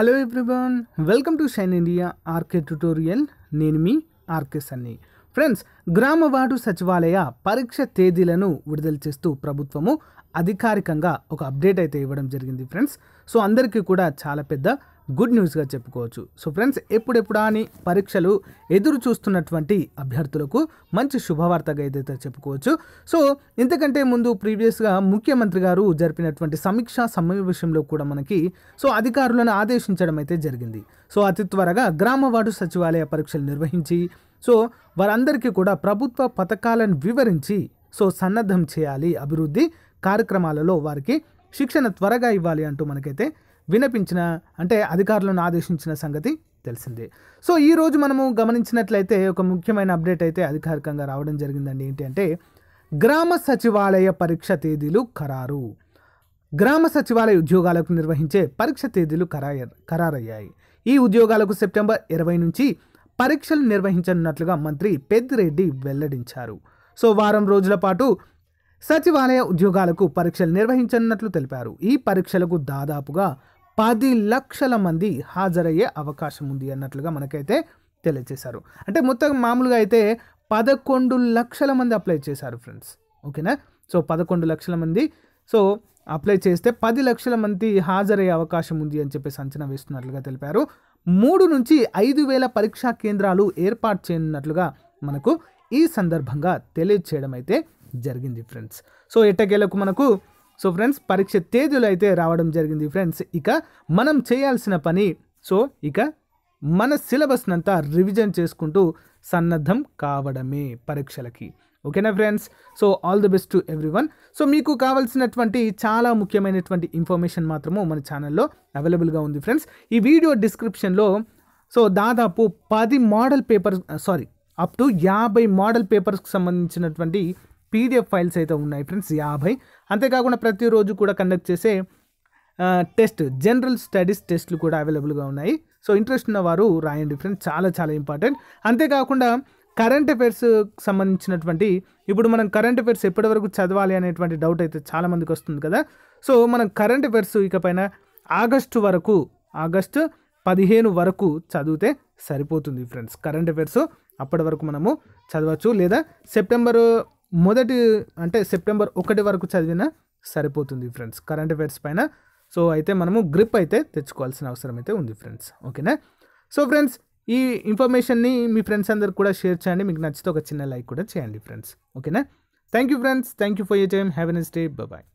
hello everyone welcome to Shine India RK tutorial నేను మీ RK Sunny friends గ్రామ ward సచివాలయ పరీక్ష తేదీలను విడుదల చేస్తూ ప్రభుత్వము అధికారికంగా ఒక అప్డేట్ అయితే ఇవ్వడం జరిగింది ఫ్రెండ్స్ సో అందరికీ కూడా చాలా పెద్ద గుడ్ న్యూస్గా చెప్పుకోవచ్చు సో ఫ్రెండ్స్ ఎప్పుడెప్పుడా అని పరీక్షలు ఎదురు చూస్తున్నటువంటి అభ్యర్థులకు మంచి శుభవార్తగా ఏదైతే చెప్పుకోవచ్చు సో ఇంతకంటే ముందు ప్రీవియస్గా ముఖ్యమంత్రి గారు జరిపినటువంటి సమీక్షా సమావేశంలో కూడా మనకి సో అధికారులను ఆదేశించడం అయితే జరిగింది సో అతి త్వరగా గ్రామ వార్డు సచివాలయ పరీక్షలు నిర్వహించి సో వారందరికీ కూడా ప్రభుత్వ పథకాలను వివరించి సో సన్నద్ధం చేయాలి అభివృద్ధి కార్యక్రమాలలో వారికి శిక్షణ త్వరగా ఇవ్వాలి అంటూ మనకైతే వినపించిన అంటే అధికారులను ఆదేశించిన సంగతి తెలిసిందే సో ఈరోజు మనము గమనించినట్లయితే ఒక ముఖ్యమైన అప్డేట్ అయితే అధికారికంగా రావడం జరిగిందండి ఏంటి అంటే గ్రామ సచివాలయ పరీక్ష తేదీలు ఖరారు గ్రామ సచివాలయ ఉద్యోగాలకు నిర్వహించే పరీక్ష తేదీలు ఖరారు ఖరారయ్యాయి ఈ ఉద్యోగాలకు సెప్టెంబర్ ఇరవై నుంచి పరీక్షలు నిర్వహించనున్నట్లుగా మంత్రి పెద్దిరెడ్డి వెల్లడించారు సో వారం రోజుల పాటు సచివాలయ ఉద్యోగాలకు పరీక్షలు నిర్వహించనున్నట్లు తెలిపారు ఈ పరీక్షలకు దాదాపుగా పది లక్షల మంది హాజరయ్యే అవకాశం ఉంది అన్నట్లుగా మనకైతే తెలియజేశారు అంటే మొత్తం మామూలుగా అయితే పదకొండు లక్షల మంది అప్లై చేశారు ఫ్రెండ్స్ ఓకేనా సో పదకొండు లక్షల మంది సో అప్లై చేస్తే పది లక్షల మంది హాజరయ్యే అవకాశం ఉంది అని చెప్పేసి అంచనా వేస్తున్నట్లుగా తెలిపారు మూడు నుంచి ఐదు వేల పరీక్షా కేంద్రాలు ఏర్పాటు చేయనున్నట్లుగా మనకు ఈ సందర్భంగా తెలియచేయడం అయితే జరిగింది ఫ్రెండ్స్ సో ఎట్టకేలకు మనకు సో ఫ్రెండ్స్ పరీక్ష తేదీలు అయితే రావడం జరిగింది ఫ్రెండ్స్ ఇక మనం చేయాల్సిన పని సో ఇక మన సిలబస్నంతా రివిజన్ చేసుకుంటూ సన్నద్ధం కావడమే పరీక్షలకి ఓకేనా friends so all the best to everyone so మీకు కావాల్సినటువంటి చాలా ముఖ్యమైనటువంటి ఇన్ఫర్మేషన్ మాత్రము మన ఛానల్లో అవైలబుల్గా ఉంది ఫ్రెండ్స్ ఈ వీడియో డిస్క్రిప్షన్లో సో దాదాపు పది model paper sorry up to యాభై మోడల్ పేపర్స్కి సంబంధించినటువంటి పీడిఎఫ్ ఫైల్స్ అయితే ఉన్నాయి ఫ్రెండ్స్ యాభై అంతేకాకుండా ప్రతిరోజు కూడా కండక్ట్ చేసే టెస్ట్ జనరల్ స్టడీస్ టెస్ట్లు కూడా అవైలబుల్గా ఉన్నాయి సో ఇంట్రెస్ట్ ఉన్నవారు రాయండి ఫ్రెండ్స్ చాలా చాలా ఇంపార్టెంట్ అంతేకాకుండా కరెంట్ అఫైర్స్ సంబంధించినటువంటి ఇప్పుడు మనం కరెంట్ అఫైర్స్ ఎప్పటి వరకు చదవాలి అనేటువంటి డౌట్ అయితే చాలామందికి వస్తుంది కదా సో మనం కరెంట్ అఫైర్స్ ఇకపైన ఆగస్టు వరకు ఆగస్టు పదిహేను వరకు చదివితే సరిపోతుంది ఫ్రెండ్స్ కరెంట్ అఫైర్స్ అప్పటి వరకు మనము చదవచ్చు లేదా సెప్టెంబరు మొదటి అంటే సెప్టెంబర్ ఒకటి వరకు చదివిన సరిపోతుంది ఫ్రెండ్స్ కరెంట్ అఫైర్స్ పైన సో అయితే మనము గ్రిప్ అయితే తెచ్చుకోవాల్సిన అవసరం అయితే ఉంది ఫ్రెండ్స్ ఓకేనా సో ఫ్రెండ్స్ ఈ ఇన్ఫర్మేషన్ని మీ ఫ్రెండ్స్ అందరు కూడా షేర్ చేయండి మీకు నచ్చితే ఒక చిన్న లైక్ కూడా చేయండి ఫ్రెండ్స్ ఓకేనా thank you friends thank you for your time have day bye